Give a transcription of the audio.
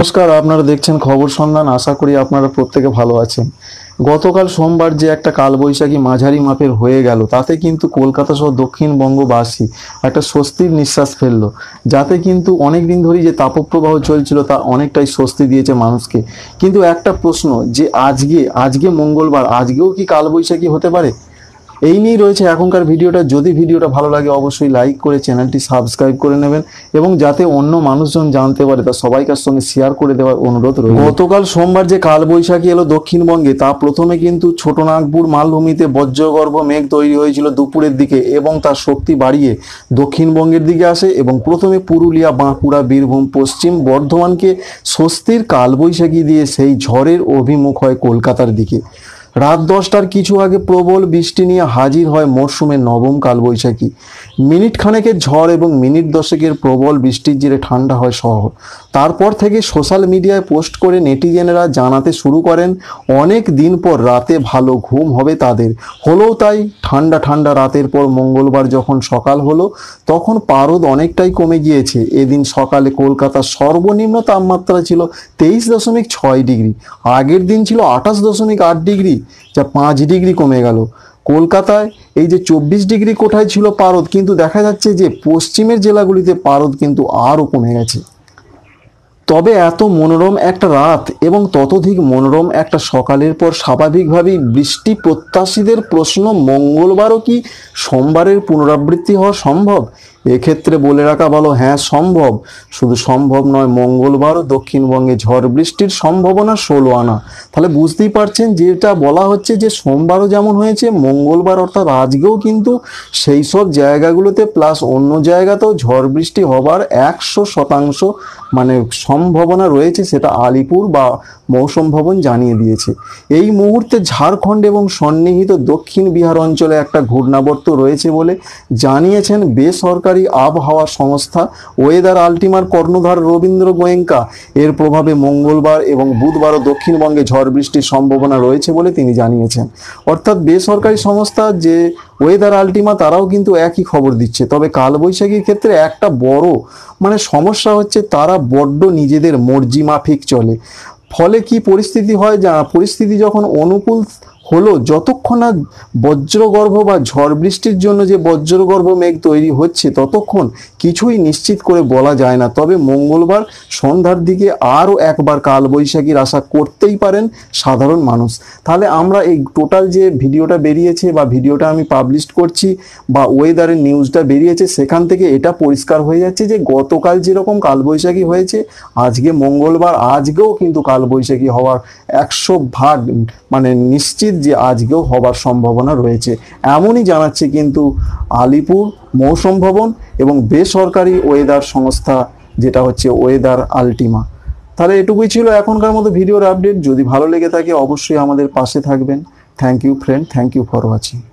নমস্কার আপনারা দেখছেন খবর সন্ধান আশা করি আপনারা প্রত্যেকে ভালো আছেন গতকাল সোমবার যে একটা কালবৈশাখী মাঝারি মাপের হয়ে গেল তাতে কিন্তু কলকাতা সহ দক্ষিণবঙ্গবাসী একটা স্বস্তির নিঃশ্বাস ফেললো যাতে কিন্তু অনেক দিন ধরেই যে তাপপ্রবাহ চলছিল তা অনেকটাই স্বস্তি দিয়েছে মানুষকে কিন্তু একটা প্রশ্ন যে আজকে আজকে মঙ্গলবার আজকেও কি কালবৈশাখী হতে পারে এই নিয়েই রয়েছে এখনকার ভিডিওটা যদি ভিডিওটা ভালো লাগে অবশ্যই লাইক করে চ্যানেলটি সাবস্ক্রাইব করে নেবেন এবং যাতে অন্য মানুষজন জানতে পারে তা সবাইকার সঙ্গে শেয়ার করে দেওয়ার অনুরোধ রয়েছে গতকাল সোমবার যে কালবৈশাখী এলো দক্ষিণবঙ্গে তা প্রথমে কিন্তু ছোটনাগপুর মালভূমিতে বজ্রগর্ভ মেঘ তৈরি হয়েছিল দুপুরের দিকে এবং তার শক্তি বাড়িয়ে দক্ষিণবঙ্গের দিকে আসে এবং প্রথমে পুরুলিয়া বাঁকুড়া বীরভূম পশ্চিম বর্ধমানকে স্বস্তির কালবৈশাখী দিয়ে সেই ঝড়ের অভিমুখ হয় কলকাতার দিকে রাত দশটার কিছু আগে প্রবল বৃষ্টি নিয়ে হাজির হয় মরশুমে নবম কালবৈশাখী মিনিট খানেকের ঝড় এবং মিনিট দশেকের প্রবল বৃষ্টির জেরে ঠান্ডা হয় শহর তারপর থেকে সোশ্যাল মিডিয়ায় পোস্ট করে নেটিজেনরা জানাতে শুরু করেন অনেক দিন পর রাতে ভালো ঘুম হবে তাদের হলেও তাই ঠান্ডা ঠান্ডা রাতের পর মঙ্গলবার যখন সকাল হলো তখন পারদ অনেকটাই কমে গিয়েছে এদিন সকালে কলকাতার সর্বনিম্ন তাপমাত্রা ছিল তেইশ দশমিক ছয় ডিগ্রি আগের দিন ছিল আঠাশ দশমিক আট ডিগ্রি যা পাঁচ ডিগ্রি কমে গেল কলকাতায় এই যে চব্বিশ ডিগ্রি কোঠায় ছিল পারদ কিন্তু দেখা যাচ্ছে যে পশ্চিমের জেলাগুলিতে পারদ কিন্তু আরও কমে গেছে তবে এত মনোরম একটা রাত এবং ততোধিক মনোরম একটা সকালের পর স্বাভাবিকভাবেই বৃষ্টি প্রত্যাশীদের প্রশ্ন মঙ্গলবারও কি সোমবারের পুনরাবৃত্তি হওয়া সম্ভব এক্ষেত্রে বলে রাখা ভালো হ্যাঁ সম্ভব শুধু সম্ভব নয় মঙ্গলবারও দক্ষিণবঙ্গে ঝড় বৃষ্টির সম্ভাবনা ষোলো আনা তাহলে বুঝতেই পারছেন যেটা বলা হচ্ছে যে সোমবারও যেমন হয়েছে মঙ্গলবার অর্থাৎ আজকেও কিন্তু সেই সব জায়গাগুলোতে প্লাস অন্য জায়গাতেও ঝড় বৃষ্টি হবার একশো শতাংশ মানে সম্ভাবনা রয়েছে সেটা আলিপুর বা মৌসম ভবন জানিয়ে দিয়েছে এই মুহূর্তে ঝাড়খণ্ড এবং সন্নিহিত দক্ষিণ বিহার অঞ্চলে একটা ঘূর্ণাবর্ত রয়েছে বলে জানিয়েছেন বেসরকারি সরকারি আবহাওয়া সংস্থা ওয়েদার আল্টিমার কর্ণধার রবীন্দ্র গোয়েঙ্কা এর প্রভাবে মঙ্গলবার এবং বুধবার দক্ষিণবঙ্গে ঝড় বৃষ্টির সম্ভাবনা রয়েছে বলে তিনি জানিয়েছেন অর্থাৎ বেসরকারি সংস্থা যে ওয়েদার আল্টিমা তারাও কিন্তু একই খবর দিচ্ছে তবে কালবৈশাখীর ক্ষেত্রে একটা বড় মানে সমস্যা হচ্ছে তারা বড্ড নিজেদের মর্জি মাফিক চলে ফলে কি পরিস্থিতি হয় যা পরিস্থিতি যখন অনুকূল হলো যতক্ষণ না বজ্রগর্ভ বা ঝড় বৃষ্টির জন্য যে বজ্রগর্ভ মেঘ তৈরি হচ্ছে ততক্ষণ কিছুই নিশ্চিত করে বলা যায় না তবে মঙ্গলবার সন্ধ্যার দিকে আরও একবার কালবৈশাখীর আশা করতেই পারেন সাধারণ মানুষ তাহলে আমরা এই টোটাল যে ভিডিওটা বেরিয়েছে বা ভিডিওটা আমি পাবলিশ করছি বা ওয়েদারের নিউজটা বেরিয়েছে সেখান থেকে এটা পরিষ্কার হয়ে যাচ্ছে যে গতকাল যেরকম কালবৈশাখী হয়েছে আজকে মঙ্গলবার আজকেও কিন্তু কালবৈশাখী হওয়ার একশো ভাগ মানে নিশ্চিত যে আজকেও হবার সম্ভাবনা রয়েছে এমনই জানাচ্ছে কিন্তু আলিপুর মৌসুম ভবন এবং বেসরকারি ওয়েদার সংস্থা যেটা হচ্ছে ওয়েদার আলটিমা তাহলে এটুকুই ছিল এখনকার মতো ভিডিওর আপডেট যদি ভালো লেগে থাকে অবশ্যই আমাদের পাশে থাকবেন thank you friend thank you for watching